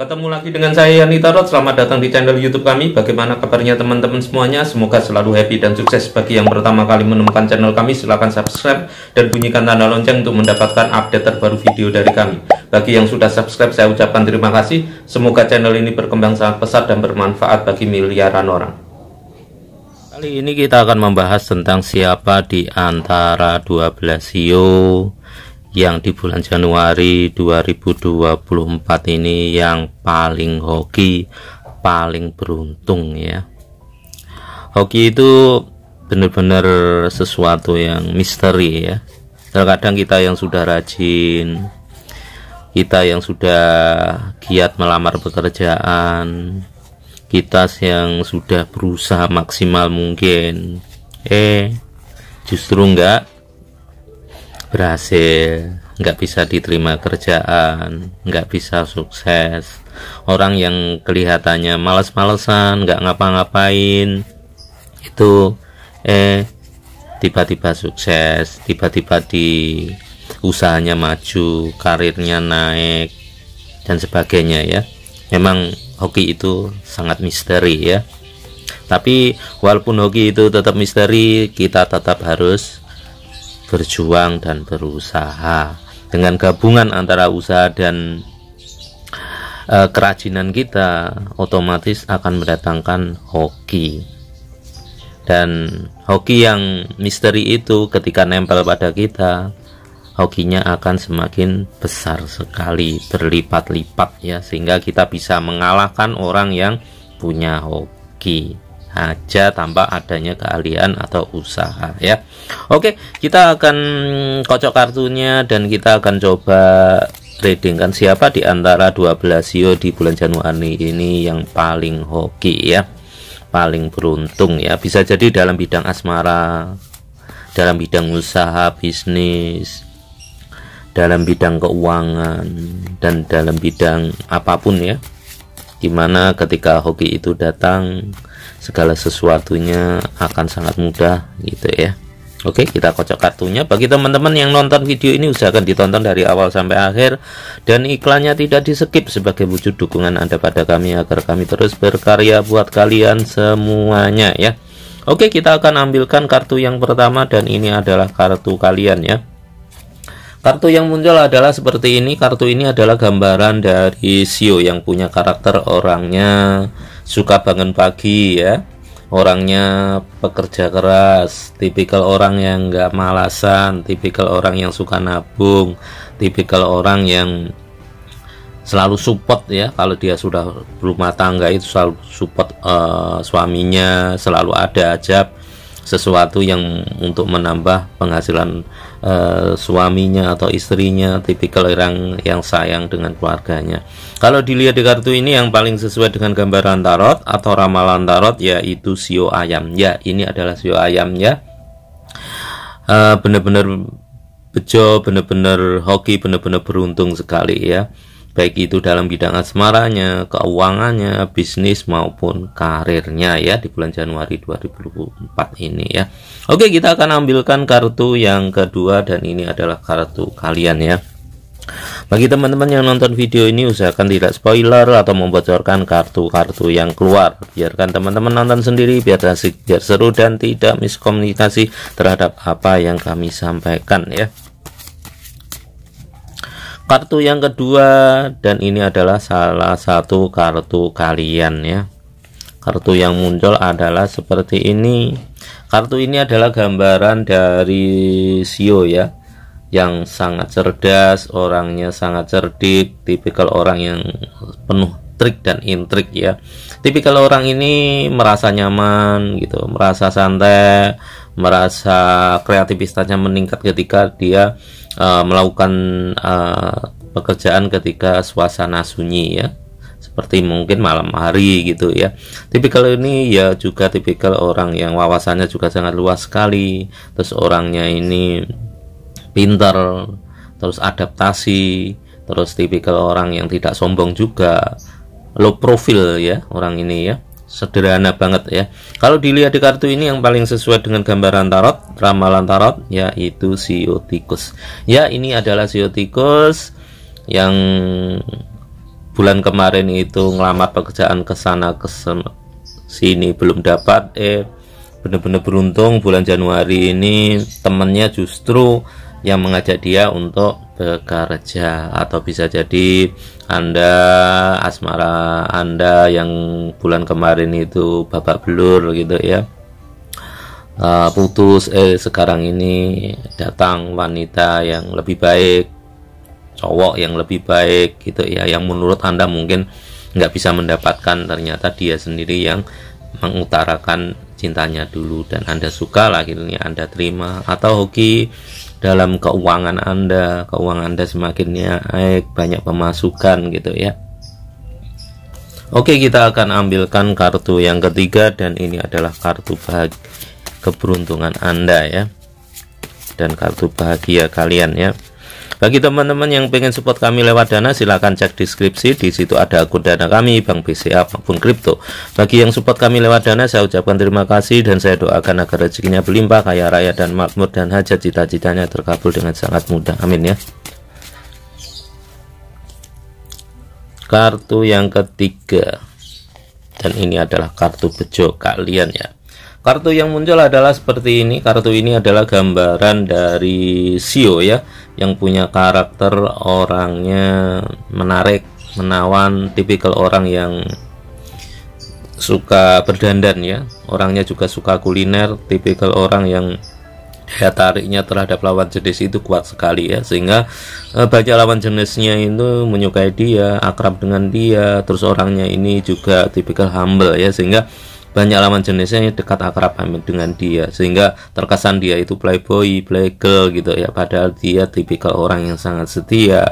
Ketemu lagi dengan saya Yani Tarot, selamat datang di channel YouTube kami. Bagaimana kabarnya teman-teman semuanya? Semoga selalu happy dan sukses. Bagi yang pertama kali menemukan channel kami, silahkan subscribe dan bunyikan tanda lonceng untuk mendapatkan update terbaru video dari kami. Bagi yang sudah subscribe, saya ucapkan terima kasih. Semoga channel ini berkembang sangat pesat dan bermanfaat bagi miliaran orang. Kali ini kita akan membahas tentang siapa di antara 12 CEO yang di bulan Januari 2024 ini yang paling hoki paling beruntung ya hoki itu benar-benar sesuatu yang misteri ya terkadang kita yang sudah rajin kita yang sudah giat melamar pekerjaan kita yang sudah berusaha maksimal mungkin eh justru enggak berhasil, nggak bisa diterima kerjaan, nggak bisa sukses, orang yang kelihatannya males-malesan, nggak ngapa-ngapain, itu eh tiba-tiba sukses, tiba-tiba di usahanya maju, karirnya naik dan sebagainya ya. Memang hoki itu sangat misteri ya. Tapi walaupun hoki itu tetap misteri, kita tetap harus berjuang dan berusaha dengan gabungan antara usaha dan e, kerajinan kita otomatis akan mendatangkan hoki dan hoki yang misteri itu ketika nempel pada kita hokinya akan semakin besar sekali berlipat-lipat ya sehingga kita bisa mengalahkan orang yang punya hoki aja tanpa adanya keahlian atau usaha ya. Oke, kita akan kocok kartunya dan kita akan coba trading kan siapa di antara 12 sio di bulan Januari ini yang paling hoki ya. Paling beruntung ya. Bisa jadi dalam bidang asmara, dalam bidang usaha, bisnis, dalam bidang keuangan dan dalam bidang apapun ya dimana ketika hoki itu datang segala sesuatunya akan sangat mudah gitu ya Oke kita kocok kartunya bagi teman-teman yang nonton video ini usahakan ditonton dari awal sampai akhir dan iklannya tidak di skip sebagai wujud dukungan anda pada kami agar kami terus berkarya buat kalian semuanya ya Oke kita akan ambilkan kartu yang pertama dan ini adalah kartu kalian ya Kartu yang muncul adalah seperti ini. Kartu ini adalah gambaran dari Sio yang punya karakter orangnya suka bangun pagi ya. Orangnya pekerja keras, tipikal orang yang nggak malasan, tipikal orang yang suka nabung, tipikal orang yang selalu support ya kalau dia sudah berumah tangga itu selalu support uh, suaminya, selalu ada aja sesuatu yang untuk menambah penghasilan uh, suaminya atau istrinya tipikal orang yang sayang dengan keluarganya kalau dilihat di kartu ini yang paling sesuai dengan gambaran tarot atau ramalan tarot yaitu sio ayam ya ini adalah sio ayam ya uh, benar-benar bejo benar-benar hoki benar-benar beruntung sekali ya baik itu dalam bidang asmaranya, keuangannya, bisnis maupun karirnya ya di bulan Januari 2024 ini ya. Oke, kita akan ambilkan kartu yang kedua dan ini adalah kartu kalian ya. Bagi teman-teman yang nonton video ini usahakan tidak spoiler atau membocorkan kartu-kartu yang keluar. Biarkan teman-teman nonton sendiri biar asik, biar seru dan tidak miskomunikasi terhadap apa yang kami sampaikan ya. Kartu yang kedua dan ini adalah salah satu kartu kalian ya. Kartu yang muncul adalah seperti ini. Kartu ini adalah gambaran dari Sio ya yang sangat cerdas, orangnya sangat cerdik, tipikal orang yang penuh trik dan intrik ya. Tipikal orang ini merasa nyaman gitu, merasa santai, merasa kreativitasnya meningkat ketika dia uh, melakukan uh, pekerjaan ketika suasana sunyi ya seperti mungkin malam hari gitu ya. Tipikal ini ya juga tipikal orang yang wawasannya juga sangat luas sekali. Terus orangnya ini pinter, terus adaptasi, terus tipikal orang yang tidak sombong juga. Low profile ya orang ini ya sederhana banget ya. Kalau dilihat di kartu ini yang paling sesuai dengan gambaran tarot, ramalan tarot yaitu Siotikus. Ya, ini adalah Siotikus yang bulan kemarin itu ngelamar pekerjaan ke sana ke sini belum dapat eh bener-bener beruntung bulan Januari ini temennya justru yang mengajak dia untuk bekerja atau bisa jadi Anda asmara Anda yang bulan kemarin itu babak belur gitu ya eh, putus eh sekarang ini datang wanita yang lebih baik cowok yang lebih baik gitu ya yang menurut Anda mungkin nggak bisa mendapatkan ternyata dia sendiri yang mengutarakan cintanya dulu dan Anda suka lah akhirnya Anda terima atau hoki dalam keuangan Anda, keuangan Anda semakin naik, ya, eh, banyak pemasukan gitu ya. Oke, kita akan ambilkan kartu yang ketiga dan ini adalah kartu bahagia keberuntungan Anda ya. Dan kartu bahagia kalian ya. Bagi teman-teman yang pengen support kami lewat Dana, silahkan cek deskripsi. Di situ ada akun Dana kami, Bank BCA maupun kripto. Bagi yang support kami lewat Dana, saya ucapkan terima kasih dan saya doakan agar rezekinya berlimpah, kaya raya dan makmur dan hajat cita-citanya terkabul dengan sangat mudah. Amin ya. Kartu yang ketiga dan ini adalah kartu bejo kalian ya Kartu yang muncul adalah seperti ini. Kartu ini adalah gambaran dari Sio ya, yang punya karakter orangnya menarik, menawan, tipikal orang yang suka berdandan ya. Orangnya juga suka kuliner, tipikal orang yang daya tariknya terhadap lawan jenis itu kuat sekali ya sehingga e, banyak lawan jenisnya itu menyukai dia akrab dengan dia terus orangnya ini juga tipikal humble ya sehingga banyak lawan jenisnya yang dekat akrab dengan dia sehingga terkesan dia itu playboy, playgirl gitu ya padahal dia tipikal orang yang sangat setia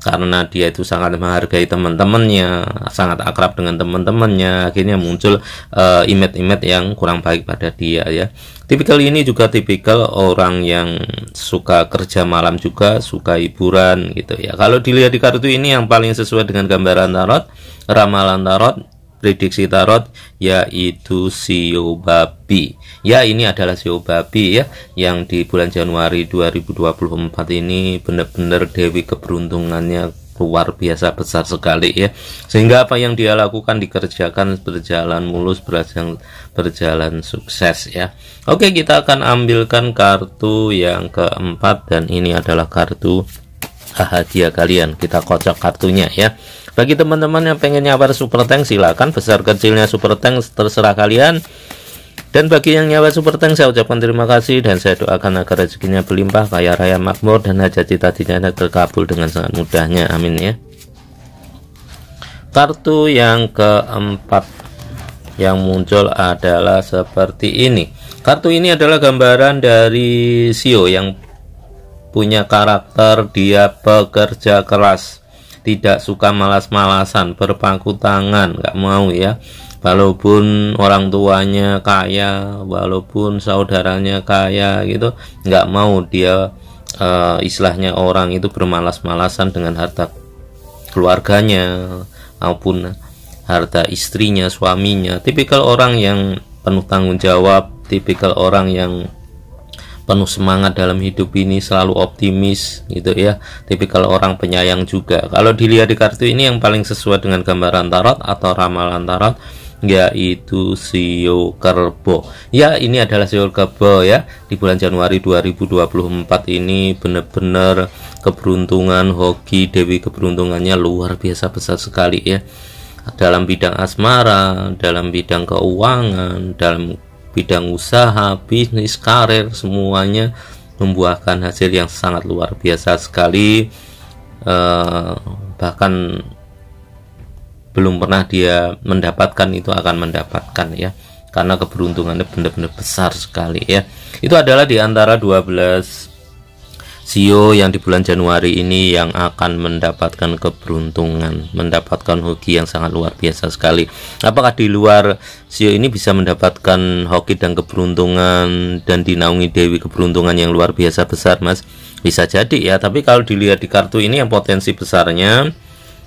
karena dia itu sangat menghargai teman-temannya, sangat akrab dengan teman-temannya, akhirnya muncul uh, image-image yang kurang baik pada dia ya. Tipikal ini juga tipikal orang yang suka kerja malam juga, suka hiburan gitu ya. Kalau dilihat di kartu ini yang paling sesuai dengan gambaran tarot, ramalan tarot prediksi tarot yaitu sio babi. Ya, ini adalah sio babi ya yang di bulan Januari 2024 ini benar-benar dewi keberuntungannya luar biasa besar sekali ya sehingga apa yang dia lakukan dikerjakan berjalan mulus berjalan berjalan sukses ya oke kita akan ambilkan kartu yang keempat dan ini adalah kartu hadiah kalian kita kocok kartunya ya bagi teman-teman yang pengen nyawar super tank silakan besar kecilnya super tank terserah kalian. Dan bagi yang nyawa super tank saya ucapkan terima kasih dan saya doakan agar rezekinya berlimpah, kaya raya makmur dan hajat cita-citanya terkabul dengan sangat mudahnya. Amin ya. Kartu yang keempat yang muncul adalah seperti ini. Kartu ini adalah gambaran dari Sio yang punya karakter dia bekerja keras tidak suka malas-malasan berpangku tangan nggak mau ya walaupun orang tuanya kaya walaupun saudaranya kaya gitu nggak mau dia e, istilahnya orang itu bermalas-malasan dengan harta keluarganya maupun harta istrinya suaminya tipikal orang yang penuh tanggung jawab tipikal orang yang penuh semangat dalam hidup ini selalu optimis gitu ya tipikal orang penyayang juga kalau dilihat di kartu ini yang paling sesuai dengan gambaran tarot atau ramalan tarot yaitu Sio Kerbo. Ya, ini adalah Sio Kerbo ya. Di bulan Januari 2024 ini benar-benar keberuntungan hoki Dewi keberuntungannya luar biasa besar sekali ya. Dalam bidang asmara, dalam bidang keuangan, dalam bidang usaha, bisnis, karir, semuanya membuahkan hasil yang sangat luar biasa sekali. Eh, bahkan belum pernah dia mendapatkan itu akan mendapatkan ya karena keberuntungannya benar-benar besar sekali ya itu adalah di antara 12 Sio yang di bulan Januari ini yang akan mendapatkan keberuntungan, mendapatkan hoki yang sangat luar biasa sekali. Apakah di luar Sio ini bisa mendapatkan hoki dan keberuntungan dan dinaungi Dewi keberuntungan yang luar biasa besar, Mas? Bisa jadi ya, tapi kalau dilihat di kartu ini yang potensi besarnya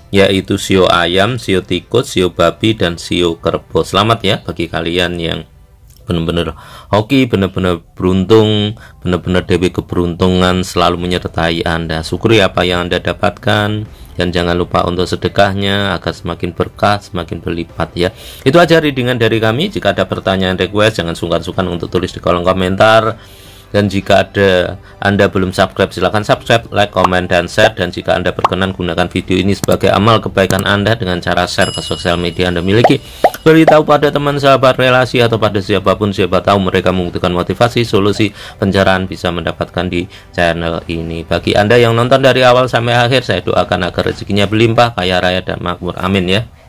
yaitu Sio ayam, Sio tikus, Sio babi dan Sio kerbau. Selamat ya bagi kalian yang benar-benar hoki benar-benar beruntung benar-benar dewi keberuntungan selalu menyertai Anda syukuri apa yang Anda dapatkan dan jangan lupa untuk sedekahnya agar semakin berkah semakin berlipat ya itu aja readingan dari kami jika ada pertanyaan request jangan sungkan-sungkan untuk tulis di kolom komentar dan jika ada Anda belum subscribe silahkan subscribe like comment dan share dan jika Anda berkenan gunakan video ini sebagai amal kebaikan Anda dengan cara share ke sosial media Anda miliki Beritahu pada teman sahabat relasi atau pada siapapun siapa tahu mereka membutuhkan motivasi, solusi, pencerahan bisa mendapatkan di channel ini. Bagi Anda yang nonton dari awal sampai akhir, saya doakan agar rezekinya berlimpah, kaya raya dan makmur. Amin ya.